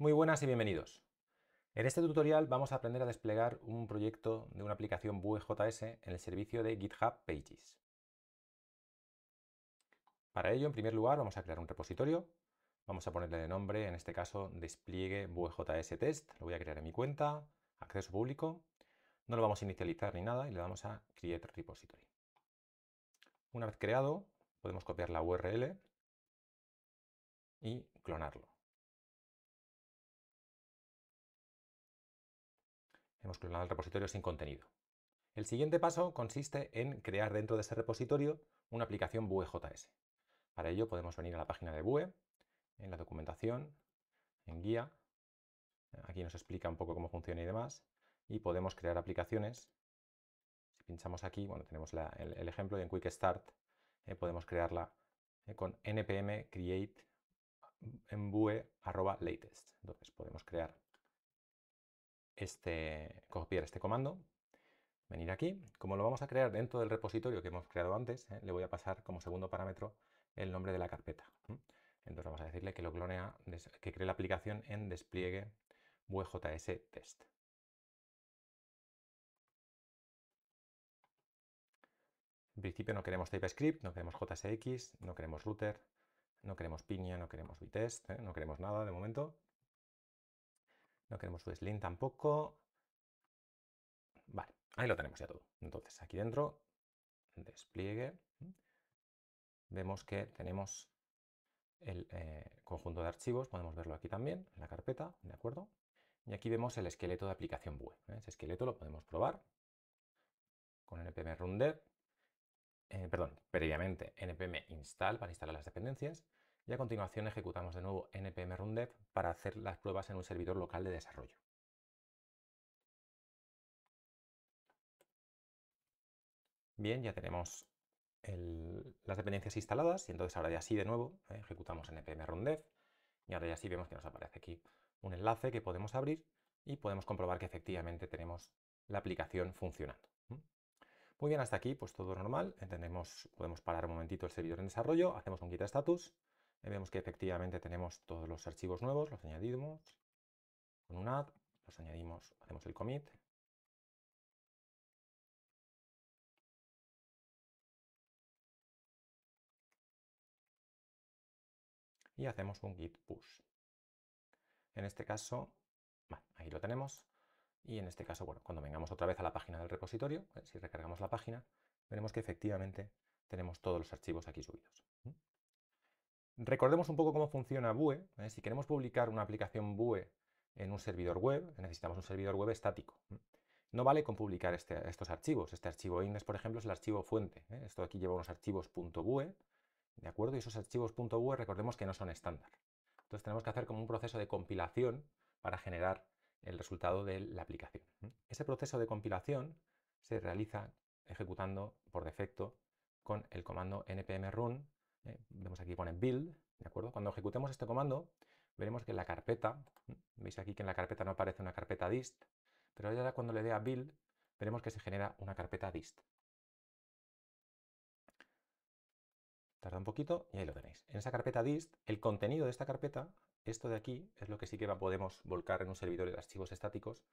Muy buenas y bienvenidos. En este tutorial vamos a aprender a desplegar un proyecto de una aplicación Vue.js en el servicio de GitHub Pages. Para ello, en primer lugar, vamos a crear un repositorio. Vamos a ponerle de nombre, en este caso, despliegue Vue.js test. Lo voy a crear en mi cuenta, acceso público. No lo vamos a inicializar ni nada y le damos a create repository. Una vez creado, podemos copiar la URL y clonarlo. el repositorio sin contenido. El siguiente paso consiste en crear dentro de ese repositorio una aplicación Vue.js. Para ello podemos venir a la página de Vue, en la documentación, en guía. Aquí nos explica un poco cómo funciona y demás. Y podemos crear aplicaciones. Si pinchamos aquí, bueno, tenemos el, ejemplo y en Quick Start eh, podemos crearla eh, con npm create en Vue latest. Entonces podemos crear este, copiar este comando, venir aquí. Como lo vamos a crear dentro del repositorio que hemos creado antes, ¿eh? le voy a pasar como segundo parámetro el nombre de la carpeta. Entonces vamos a decirle que lo clonea, que cree la aplicación en despliegue VJS test. En principio no queremos TypeScript, no queremos JSX, no queremos router, no queremos piña, no queremos vitest, ¿eh? no queremos nada de momento. No queremos link tampoco. Vale, ahí lo tenemos ya todo. Entonces, aquí dentro, despliegue, vemos que tenemos el eh, conjunto de archivos, podemos verlo aquí también, en la carpeta, ¿de acuerdo? Y aquí vemos el esqueleto de aplicación web. ¿eh? Ese esqueleto lo podemos probar con npm run dev, eh, perdón, previamente npm install para instalar las dependencias y a continuación ejecutamos de nuevo npm rundev para hacer las pruebas en un servidor local de desarrollo. Bien, ya tenemos las dependencias instaladas y entonces ahora ya sí de nuevo eh, ejecutamos npm rundev y ahora ya sí vemos que nos aparece aquí un enlace que podemos abrir y podemos comprobar que efectivamente tenemos la aplicación funcionando. Muy bien, hasta aquí pues todo normal. entendemos podemos parar un momentito el servidor en desarrollo, hacemos un git status vemos que efectivamente tenemos todos los archivos nuevos, los añadimos con un add, los añadimos, hacemos el commit. Y hacemos un git push. En este caso, ahí lo tenemos. Y en este caso, bueno, cuando vengamos otra vez a la página del repositorio, eh, si recargamos la página, veremos que efectivamente tenemos todos los archivos aquí subidos. Recordemos un poco cómo funciona Vue. ¿eh? Si queremos publicar una aplicación Vue en un servidor web, necesitamos un servidor web estático. No vale con publicar este, estos archivos. Este archivo index, por ejemplo, es el archivo fuente. ¿eh? Esto aquí lleva unos archivos .vue, ¿de acuerdo? Y esos archivos .vue, recordemos que no son estándar. Entonces tenemos que hacer como un proceso de compilación para generar el resultado de la aplicación. Ese proceso de compilación se realiza ejecutando por defecto con el comando npm run eh, vemos aquí pone build, ¿de acuerdo? Cuando ejecutemos este comando, veremos que en la carpeta, veis aquí que en la carpeta no aparece una carpeta dist, pero ahora cuando le dé a build, veremos que se genera una carpeta dist. Tarda un poquito y ahí lo tenéis. En esa carpeta dist, el contenido de esta carpeta, esto de aquí, es lo que sí que podemos volcar en un servidor de archivos estáticos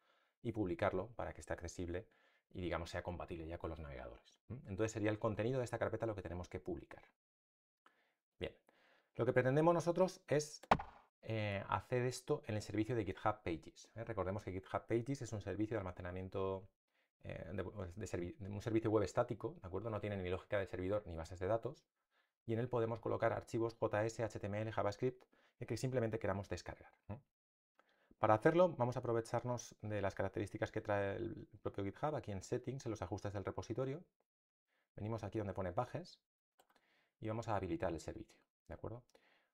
y publicarlo para que esté accesible y digamos sea compatible ya con los navegadores. Entonces sería el contenido de esta carpeta lo que tenemos que publicar. Lo que pretendemos nosotros es eh, hacer esto en el servicio de GitHub Pages. ¿eh? Recordemos que GitHub Pages es un servicio de almacenamiento, eh, pues, de, un servicio web estático, ¿de acuerdo? No tiene ni lógica de servidor ni bases de datos. Y en él podemos colocar archivos JS, HTML, JavaScript que simplemente queramos descargar. Para hacerlo vamos a aprovecharnos de las características que trae el propio GitHub, aquí en Settings, en los ajustes del repositorio. Venimos aquí donde pone Pages y vamos a habilitar el servicio. ¿de acuerdo?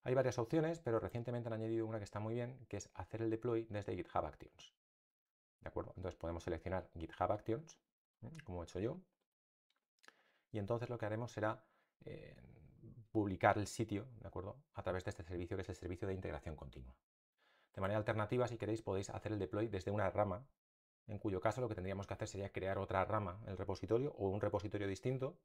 Hay varias opciones, pero recientemente han añadido una que está muy bien, que es hacer el deploy desde GitHub Actions. ¿De acuerdo? Entonces podemos seleccionar GitHub Actions, como he hecho yo, y entonces lo que haremos será eh, publicar el sitio, ¿de acuerdo? A través de este servicio, que es el servicio de integración continua. De manera alternativa, si queréis, podéis hacer el deploy desde una rama, en cuyo caso lo que tendríamos que hacer sería crear otra rama, el repositorio, o un repositorio distinto,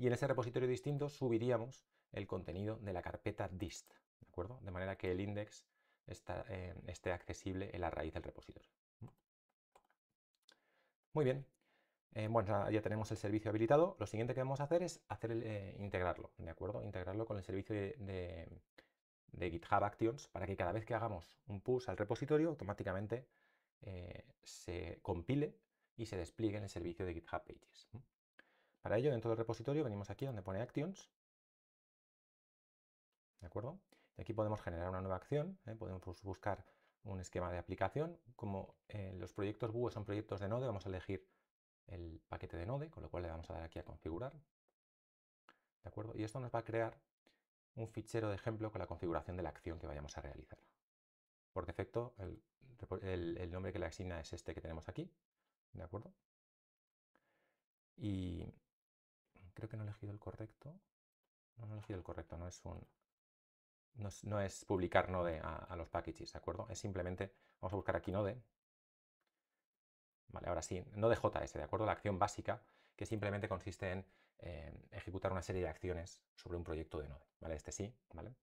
y en ese repositorio distinto subiríamos el contenido de la carpeta dist, ¿de acuerdo? De manera que el index eh, esté accesible en la raíz del repositorio. Muy bien, eh, bueno, ya tenemos el servicio habilitado. Lo siguiente que vamos a hacer es eh, integrarlo, ¿de acuerdo? Integrarlo con el servicio de, GitHub Actions para que cada vez que hagamos un push al repositorio, automáticamente se compile y se despliegue en el servicio de GitHub Pages. Para ello, dentro del repositorio venimos aquí donde pone Actions. ¿De acuerdo? Y aquí podemos generar una nueva acción, ¿eh? podemos buscar un esquema de aplicación. Como eh, los proyectos Vue son proyectos de Node, vamos a elegir el paquete de Node, con lo cual le vamos a dar aquí a configurar. ¿De acuerdo? Y esto nos va a crear un fichero de ejemplo con la configuración de la acción que vayamos a realizar. Por defecto, el, nombre que le asigna es este que tenemos aquí. ¿De acuerdo? Y creo que no he elegido el correcto. No, he elegido el correcto, no es un... No es, publicar node a, los packages, ¿de acuerdo? Es simplemente, vamos a buscar aquí node. Vale, ahora sí, node JS, ¿de acuerdo? La acción básica que simplemente consiste en eh, ejecutar una serie de acciones sobre un proyecto de node, ¿vale? Este sí, ¿vale?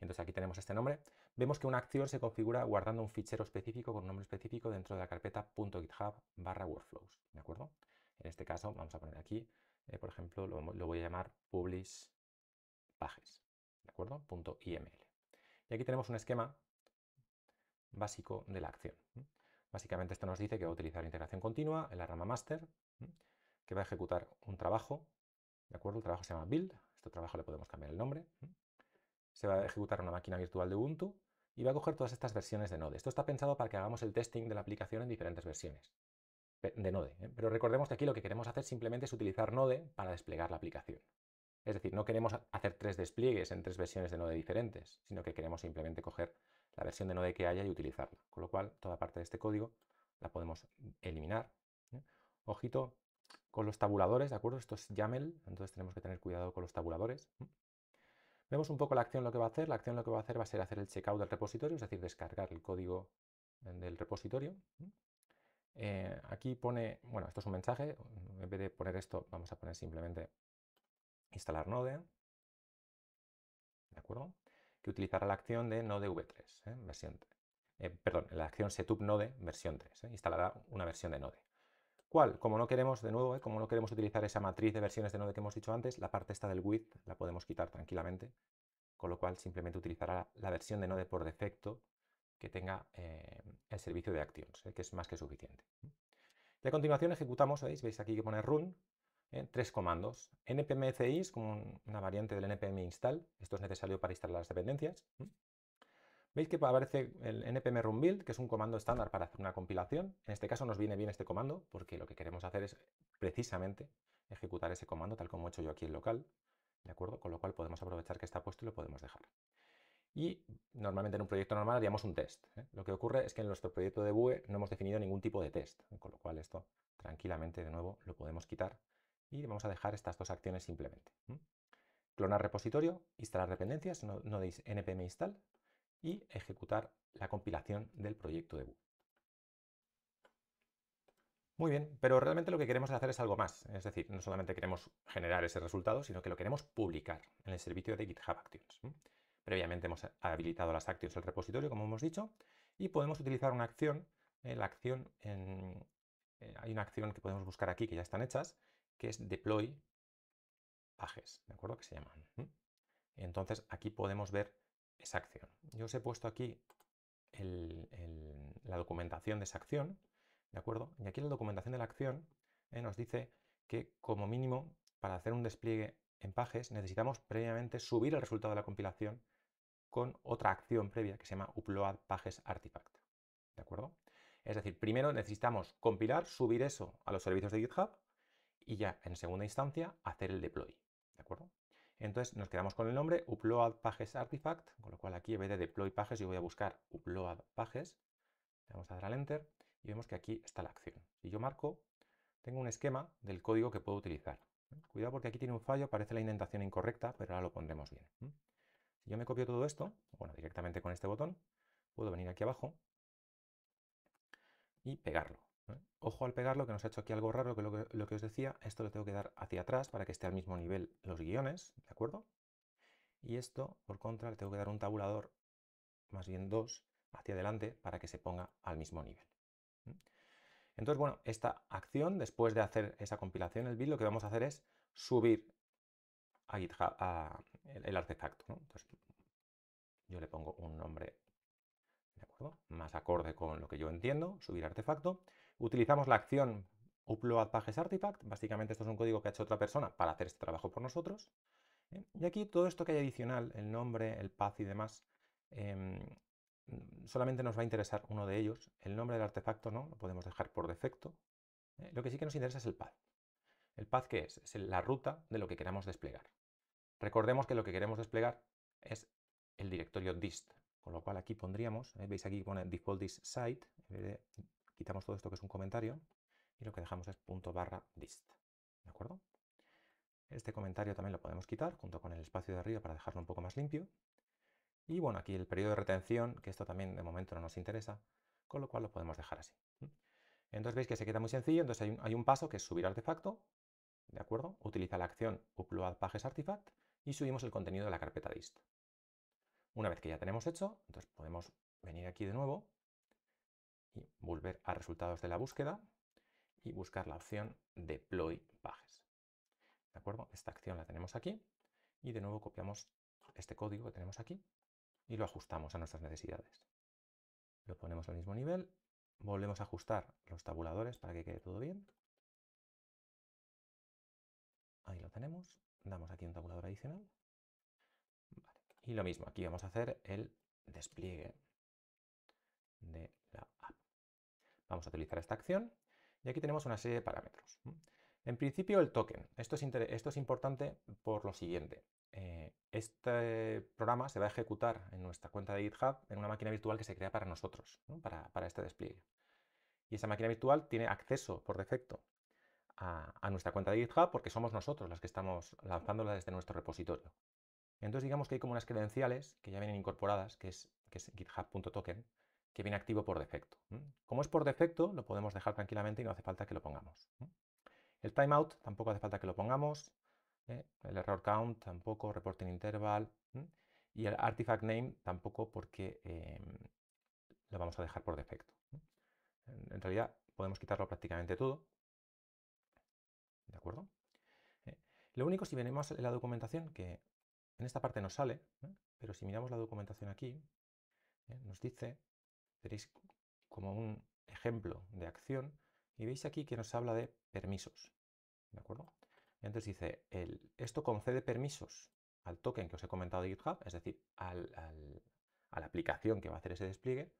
Entonces aquí tenemos este nombre. Vemos que una acción se configura guardando un fichero específico con un nombre específico dentro de la carpeta .github barra workflows, ¿de acuerdo? En este caso vamos a poner aquí eh, por ejemplo, lo, voy a llamar publish pages, ¿de acuerdo? .iml. Y aquí tenemos un esquema básico de la acción. Básicamente esto nos dice que va a utilizar integración continua en la rama master, que va a ejecutar un trabajo, ¿de acuerdo? El trabajo se llama build, este trabajo le podemos cambiar el nombre. Se va a ejecutar una máquina virtual de Ubuntu y va a coger todas estas versiones de Node. Esto está pensado para que hagamos el testing de la aplicación en diferentes versiones de Node. ¿eh? Pero recordemos que aquí lo que queremos hacer simplemente es utilizar Node para desplegar la aplicación. Es decir, no queremos hacer tres despliegues en tres versiones de Node diferentes, sino que queremos simplemente coger la versión de Node que haya y utilizarla. Con lo cual, toda parte de este código la podemos eliminar. ¿eh? Ojito con los tabuladores, ¿de acuerdo? Esto es YAML, entonces tenemos que tener cuidado con los tabuladores. Vemos un poco la acción lo que va a hacer. La acción lo que va a hacer va a ser hacer el checkout del repositorio, es decir, descargar el código eh, del repositorio. Eh, aquí pone, bueno, esto es un mensaje, en vez de poner esto vamos a poner simplemente instalar node, ¿de acuerdo? Que utilizará la acción de node v3, ¿eh? eh, perdón, la acción setup node versión 3, instalará una versión de node. ¿Cuál? Como no queremos, de nuevo, como no queremos utilizar esa matriz de versiones de node que hemos dicho antes, la parte esta del width la podemos quitar tranquilamente, con lo cual simplemente utilizará la versión de node por defecto que tenga eh, el servicio de Actions, eh, que es más que suficiente. Y a continuación ejecutamos, ¿veis? aquí que pone run, ¿eh? tres comandos. npmcis, es como una variante del npm install, esto es necesario para instalar las dependencias. Veis que aparece el npm run build, que es un comando estándar para hacer una compilación. En este caso nos viene bien este comando, porque lo que queremos hacer es precisamente ejecutar ese comando, tal como he hecho yo aquí en local. ¿De acuerdo? Con lo cual podemos aprovechar que está puesto y lo podemos dejar. Y normalmente en un proyecto normal haríamos un test. ¿eh? Lo que ocurre es que en nuestro proyecto de Vue no hemos definido ningún tipo de test, con lo cual esto tranquilamente de nuevo lo podemos quitar y vamos a dejar estas dos acciones simplemente. Clonar repositorio, instalar dependencias, no, deis npm install y ejecutar la compilación del proyecto de BUE. Muy bien, pero realmente lo que queremos hacer es algo más. Es decir, no solamente queremos generar ese resultado, sino que lo queremos publicar en el servicio de GitHub Actions. Previamente hemos habilitado las actions del repositorio, como hemos dicho, y podemos utilizar una acción. Eh, la acción eh, hay una acción que podemos buscar aquí, que ya están hechas, que es deploy pages, ¿de acuerdo? Que se llaman. Entonces aquí podemos ver esa acción. Yo os he puesto aquí la documentación de esa acción, ¿de acuerdo? Y aquí la documentación de la acción eh, nos dice que como mínimo para hacer un despliegue en Pages, necesitamos previamente subir el resultado de la compilación con otra acción previa que se llama upload pages artifact. ¿De acuerdo? Es decir, primero necesitamos compilar, subir eso a los servicios de GitHub y ya en segunda instancia hacer el deploy. ¿De acuerdo? Entonces nos quedamos con el nombre upload pages artifact, con lo cual aquí en vez de deploy pages yo voy a buscar upload pages, le vamos a dar al enter y vemos que aquí está la acción. y yo marco, tengo un esquema del código que puedo utilizar. Cuidado porque aquí tiene un fallo, parece la indentación incorrecta, pero ahora lo pondremos bien. Si yo me copio todo esto, bueno, directamente con este botón, puedo venir aquí abajo y pegarlo. Ojo al pegarlo, que nos ha hecho aquí algo raro, que lo, que os decía, esto lo tengo que dar hacia atrás para que esté al mismo nivel los guiones, ¿de acuerdo? Y esto, por contra, le tengo que dar un tabulador, más bien dos, hacia adelante para que se ponga al mismo nivel. Entonces, bueno, esta acción, después de hacer esa compilación, el build, lo que vamos a hacer es subir a el, artefacto. yo le pongo un nombre ¿de acuerdo? más acorde con lo que yo entiendo, subir artefacto. Utilizamos la acción upload pages artifact. Básicamente esto es un código que ha hecho otra persona para hacer este trabajo por nosotros. ¿eh? Y aquí todo esto que hay adicional, el nombre, el path y demás, em, Mm, solamente nos va a interesar uno de ellos. El nombre del artefacto no, lo podemos dejar por defecto. Eh, lo que sí que nos interesa es el path. ¿El path qué es? Es la ruta de lo que queramos desplegar. Recordemos que lo que queremos desplegar es el directorio dist, con lo cual aquí pondríamos, eh, veis aquí pone default dist site, quitamos todo esto que es un comentario y lo que dejamos es punto barra dist. ¿De acuerdo? Este comentario también lo podemos quitar junto con el espacio de arriba para dejarlo un poco más limpio y bueno, aquí el periodo de retención, que esto también de momento no nos interesa, con lo cual lo podemos dejar así. Entonces veis que se queda muy sencillo, entonces hay un, paso que es subir artefacto, ¿de acuerdo? Utiliza la acción upload pages artifact y subimos el contenido de la carpeta dist. Una vez que ya tenemos hecho, entonces podemos venir aquí de nuevo y volver a resultados de la búsqueda y buscar la opción deploy pages. ¿De acuerdo? Esta acción la tenemos aquí y de nuevo copiamos este código que tenemos aquí y lo ajustamos a nuestras necesidades. Lo ponemos al mismo nivel, volvemos a ajustar los tabuladores para que quede todo bien. Ahí lo tenemos, damos aquí un tabulador adicional. Y lo mismo, aquí vamos a hacer el despliegue de la app. Vamos a utilizar esta acción y aquí tenemos una serie de parámetros. En principio el token. Esto es, esto es importante por lo siguiente. Eh, este programa se va a ejecutar en nuestra cuenta de GitHub en una máquina virtual que se crea para nosotros, para, este despliegue. Y esa máquina virtual tiene acceso por defecto a, nuestra cuenta de GitHub porque somos nosotros las que estamos lanzándola desde nuestro repositorio. Entonces digamos que hay como unas credenciales que ya vienen incorporadas, que es, que es github.token, que viene activo por defecto. Como es por defecto, lo podemos dejar tranquilamente y no hace falta que lo pongamos. El timeout tampoco hace falta que lo pongamos. Eh, el error count tampoco, reporting interval y el artifact name tampoco porque em, lo vamos a dejar por defecto. En, realidad podemos quitarlo prácticamente todo. ¿De acuerdo? Eh, lo único, si venimos en la documentación, que en esta parte no sale, pero si miramos la documentación aquí, eh, nos dice, tenéis como un ejemplo de acción, y veis aquí que nos habla de permisos. ¿De acuerdo? Entonces dice, esto concede permisos al token que os he comentado de GitHub, es decir, a la aplicación que va a hacer ese despliegue,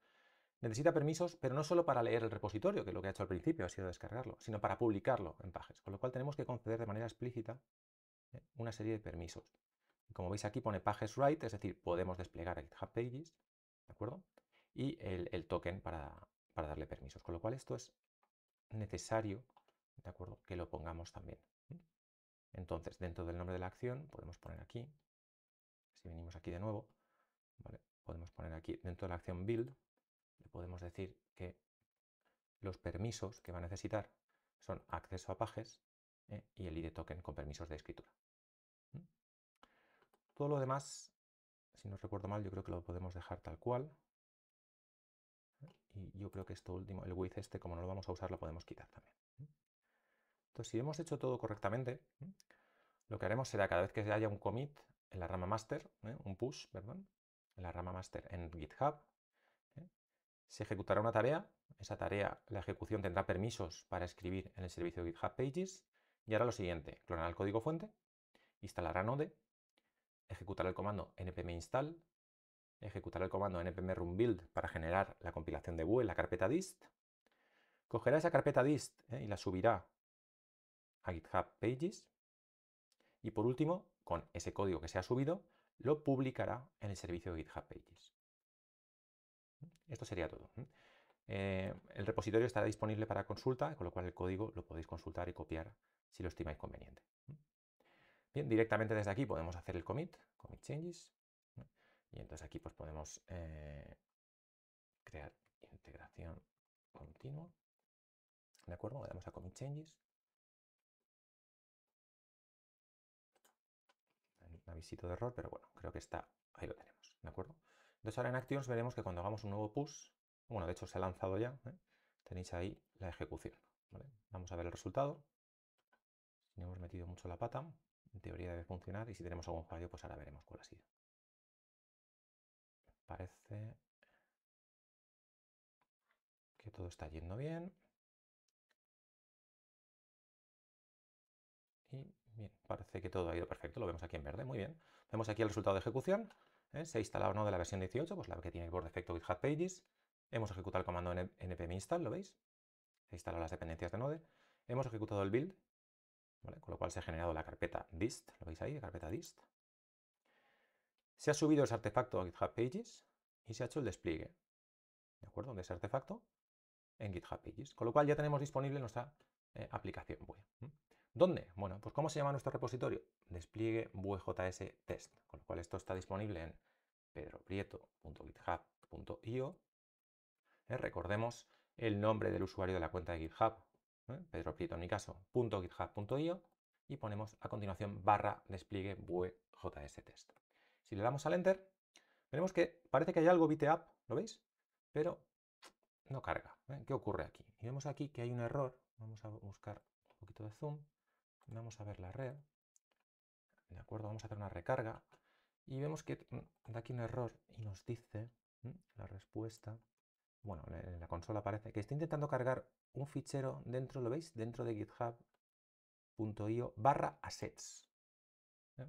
necesita permisos, pero no solo para leer el repositorio, que es lo que ha hecho al principio ha sido descargarlo, sino para publicarlo en Pages, con lo cual tenemos que conceder de manera explícita ¿eh? una serie de permisos. Como veis aquí pone Pages Write, es decir, podemos desplegar a GitHub Pages, ¿de acuerdo? Y el, token para, para darle permisos, con lo cual esto es necesario, ¿de acuerdo? Que lo pongamos también. Entonces, dentro del nombre de la acción, podemos poner aquí, si venimos aquí de nuevo, podemos poner aquí, dentro de la acción build, le podemos decir que los permisos que va a necesitar son acceso a pages ¿eh? y el ID token con permisos de escritura. Todo lo demás, si no recuerdo mal, yo creo que lo podemos dejar tal cual. ¿eh? Y yo creo que esto último, el width este, como no lo vamos a usar, lo podemos quitar también. Entonces, si hemos hecho todo correctamente, lo que haremos será cada vez que haya un commit en la rama master, ¿eh? un push, perdón, en la rama master en GitHub, ¿eh? se ejecutará una tarea. Esa tarea, la ejecución tendrá permisos para escribir en el servicio de GitHub Pages y hará lo siguiente, clonará el código fuente, instalará Node, ejecutará el comando npm install, ejecutará el comando npm run build para generar la compilación de Vue en la carpeta dist, cogerá esa carpeta dist ¿eh? y la subirá a GitHub Pages y por último, con ese código que se ha subido, lo publicará en el servicio de GitHub Pages. Esto sería todo. Eh, el repositorio estará disponible para consulta, con lo cual el código lo podéis consultar y copiar si lo estimáis conveniente. Bien, directamente desde aquí podemos hacer el commit, commit changes, y entonces aquí pues podemos eh, crear integración continua, ¿de acuerdo? Le damos a commit changes, visito de error, pero bueno, creo que está, ahí lo tenemos, ¿de acuerdo? Entonces ahora en Actions veremos que cuando hagamos un nuevo push, bueno, de hecho se ha lanzado ya, ¿eh? tenéis ahí la ejecución, Vamos a ver el resultado. Si no hemos metido mucho la pata, en teoría debe funcionar y si tenemos algún fallo, pues ahora veremos cuál ha sido. Parece que todo está yendo bien. parece que todo ha ido perfecto, lo vemos aquí en verde, muy bien. Vemos aquí el resultado de ejecución, ¿eh? se ha instalado Node no de la versión 18, pues la que tiene por defecto GitHub Pages. Hemos ejecutado el comando npm install, ¿lo veis? Se instalado las dependencias de Node. Hemos ejecutado el build, con lo cual se ha generado la carpeta dist, ¿lo veis ahí? La carpeta dist. Se ha subido ese artefacto a GitHub Pages y se ha hecho el despliegue, ¿de acuerdo? De ese artefacto en GitHub Pages, con lo cual ya tenemos disponible nuestra eh, aplicación web. ¿Dónde? Bueno, pues ¿cómo se llama nuestro repositorio? Despliegue VJS test, con lo cual esto está disponible en pedroprieto.github.io. Eh, recordemos el nombre del usuario de la cuenta de GitHub, ¿eh? pedroprieto en mi caso, .github.io, y ponemos a continuación barra despliegue VJS test. Si le damos al enter, veremos que parece que hay algo up ¿lo veis? Pero no carga. ¿eh? ¿Qué ocurre aquí? Y vemos aquí que hay un error. Vamos a buscar un poquito de zoom. Vamos a ver la red. De acuerdo, vamos a hacer una recarga. Y vemos que mm, da aquí un error y nos dice mm, la respuesta. Bueno, en la consola aparece que está intentando cargar un fichero dentro, ¿lo veis? Dentro de github.io barra assets. ¿eh?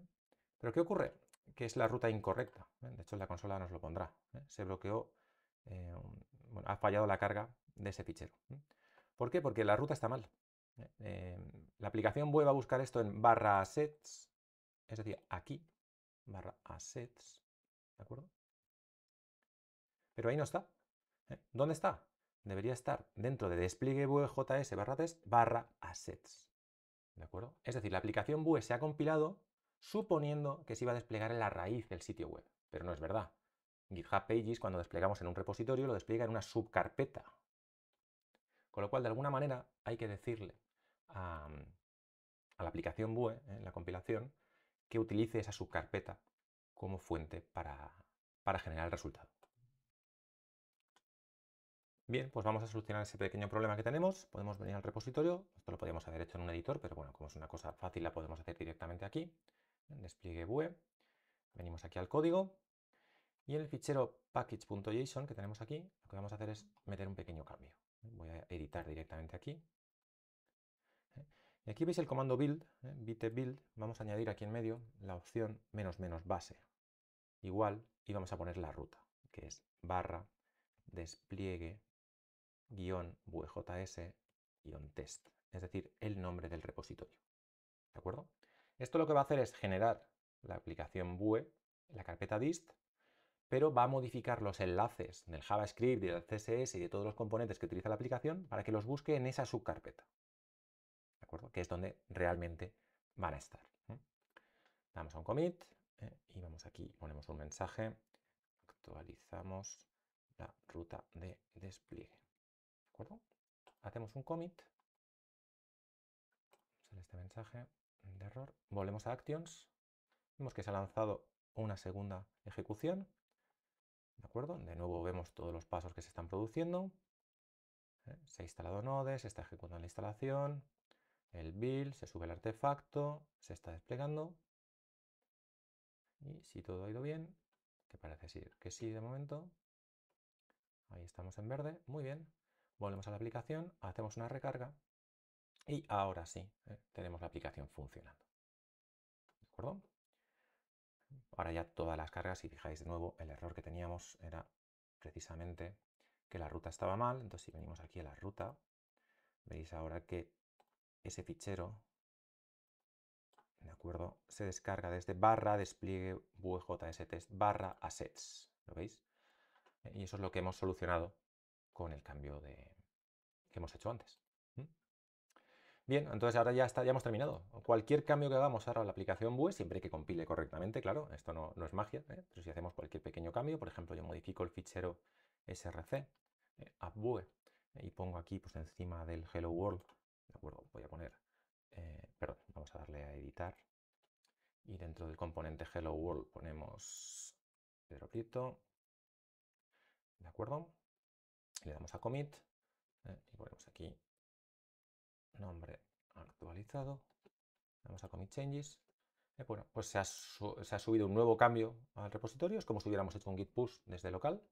Pero ¿qué ocurre? Que es la ruta incorrecta. ¿eh? De hecho, la consola nos lo pondrá. ¿eh? Se bloqueó, bueno, ha fallado la carga de ese fichero. ¿Por qué? Porque la ruta está mal. Em, la aplicación web va a buscar esto en barra assets, es decir, aquí, barra assets, ¿de acuerdo? Pero ahí no está. ¿eh? ¿Dónde está? Debería estar dentro de despliegue vjs barra test barra assets, ¿de acuerdo? Es decir, la aplicación Vue se ha compilado suponiendo que se iba a desplegar en la raíz del sitio web, pero no es verdad. GitHub Pages, cuando desplegamos en un repositorio, lo despliega en una subcarpeta. Con lo cual, de alguna manera, hay que decirle Mm, a, la aplicación BUE, en ¿eh? la compilación, que utilice esa subcarpeta como fuente para, generar el resultado. Bien, pues vamos a solucionar ese pequeño problema que tenemos. Podemos venir al repositorio. Esto lo podríamos haber hecho en un editor, pero bueno, como es una cosa fácil, la podemos hacer directamente aquí. despliegue BUE. Venimos aquí al código. Y en el fichero package.json que tenemos aquí, lo que vamos a hacer es meter un pequeño cambio. Voy a editar directamente aquí. Y aquí veis el comando build, eh, e build, vamos a añadir aquí en medio la opción menos menos base, igual, y vamos a poner la ruta, que es barra despliegue guión vjs guión test, es decir, el nombre del repositorio. ¿De acuerdo? Esto lo que va a hacer es generar la aplicación Vue, la carpeta dist, pero va a modificar los enlaces del JavaScript y del CSS y de todos los componentes que utiliza la aplicación para que los busque en esa subcarpeta acuerdo? Que es donde realmente van a estar. Damos a un commit eh, y vamos aquí, ponemos un mensaje, actualizamos la ruta de despliegue, ¿de acuerdo? Hacemos un commit, sale este mensaje de error, volvemos a Actions, vemos que se ha lanzado una segunda ejecución, ¿de acuerdo? De nuevo vemos todos los pasos que se están produciendo, ¿eh? se ha instalado nodes se está ejecutando la instalación, el build, se sube el artefacto, se está desplegando. Y si todo ha ido bien, que parece que sí de momento, ahí estamos en verde, muy bien. Volvemos a la aplicación, hacemos una recarga y ahora sí, eh, tenemos la aplicación funcionando. ¿De acuerdo? Ahora ya todas las cargas, si fijáis de nuevo, el error que teníamos era precisamente que la ruta estaba mal. Entonces si venimos aquí a la ruta, veis ahora que ese fichero, ¿de acuerdo? Se descarga desde este barra despliegue test barra assets, ¿lo veis? Y eso es lo que hemos solucionado con el cambio de, que hemos hecho antes. Bien, entonces ahora ya, está, ya hemos terminado. Cualquier cambio que hagamos ahora a la aplicación Vue siempre que compile correctamente, claro, esto no, no es magia, ¿eh? pero si hacemos cualquier pequeño cambio, por ejemplo, yo modifico el fichero src, a eh, app Vue y pongo aquí pues encima del hello world ¿De acuerdo? Voy a poner, eh, perdón, vamos a darle a editar. Y dentro del componente Hello World ponemos Pedro ¿De acuerdo? Le damos a commit eh, y ponemos aquí nombre actualizado. Vamos a commit changes. Eh, bueno, pues se ha, subido un nuevo cambio al repositorio. Es como si hubiéramos hecho un git push desde local.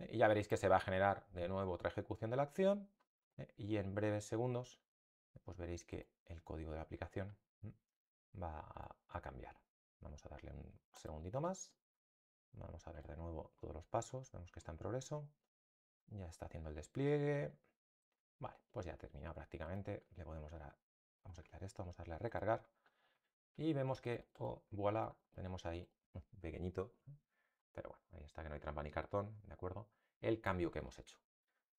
y ya veréis que se va a generar de nuevo otra ejecución de la acción. y en breves segundos pues veréis que el código de la aplicación mm, va a, cambiar. Vamos a darle un segundito más. Vamos a ver de nuevo todos los pasos. Vemos que está en progreso. Ya está haciendo el despliegue. Vale, pues ya ha terminado prácticamente. Le podemos dar a... Vamos a quitar esto, vamos a darle a recargar. Y vemos que, oh, voilà, tenemos ahí, pequeñito. Pero bueno, ahí está, que no hay trampa ni cartón, ¿de acuerdo? El cambio que hemos hecho.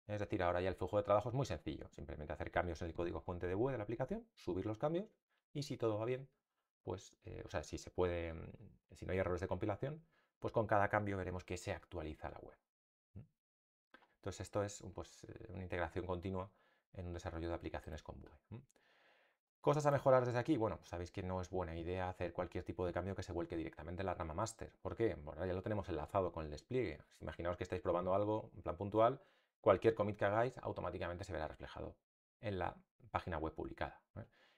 Es decir, ahora ya el flujo de trabajo es muy sencillo. Simplemente hacer cambios en el código fuente de Vue de la aplicación, subir los cambios y si todo va bien, pues, eh, o sea, si se puede, mm, si no hay errores de compilación, pues con cada cambio veremos que se actualiza la web. Entonces esto es pues, eh, una integración continua en un desarrollo de aplicaciones con Vue. Cosas a mejorar desde aquí. Bueno, sabéis que no es buena idea hacer cualquier tipo de cambio que se vuelque directamente en la rama master. ¿Por qué? Bueno, ya lo tenemos enlazado con el despliegue. Imaginaos que estáis probando algo, en plan puntual, cualquier commit que hagáis automáticamente se verá reflejado en la página web publicada.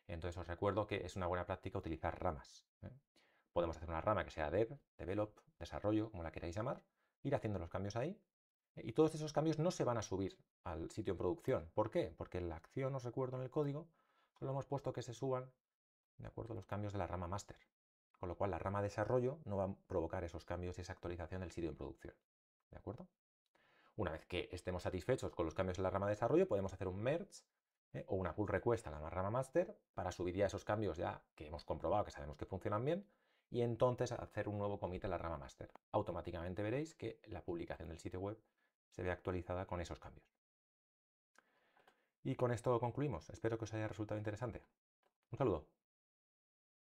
Entonces os recuerdo que es una buena práctica utilizar ramas. ¿eh? Podemos hacer una rama que sea dev, develop, desarrollo, como la queráis llamar, ir haciendo los cambios ahí. Eh, y todos esos cambios no se van a subir al sitio en producción. ¿Por qué? Porque en la acción, os recuerdo, en el código, solo hemos puesto que se suban, de acuerdo, los cambios de la rama master. Con lo cual, la rama desarrollo no va a provocar esos cambios y esa actualización del sitio en producción. ¿De acuerdo? Una vez que estemos satisfechos con los cambios en la rama de desarrollo, podemos hacer un merge ¿eh? o una pull request a la rama master para subir ya esos cambios ya que hemos comprobado que sabemos que funcionan bien y entonces hacer un nuevo commit en la rama master. Automáticamente veréis que la publicación del sitio web se ve actualizada con esos cambios. Y con esto concluimos. Espero que os haya resultado interesante. Un saludo.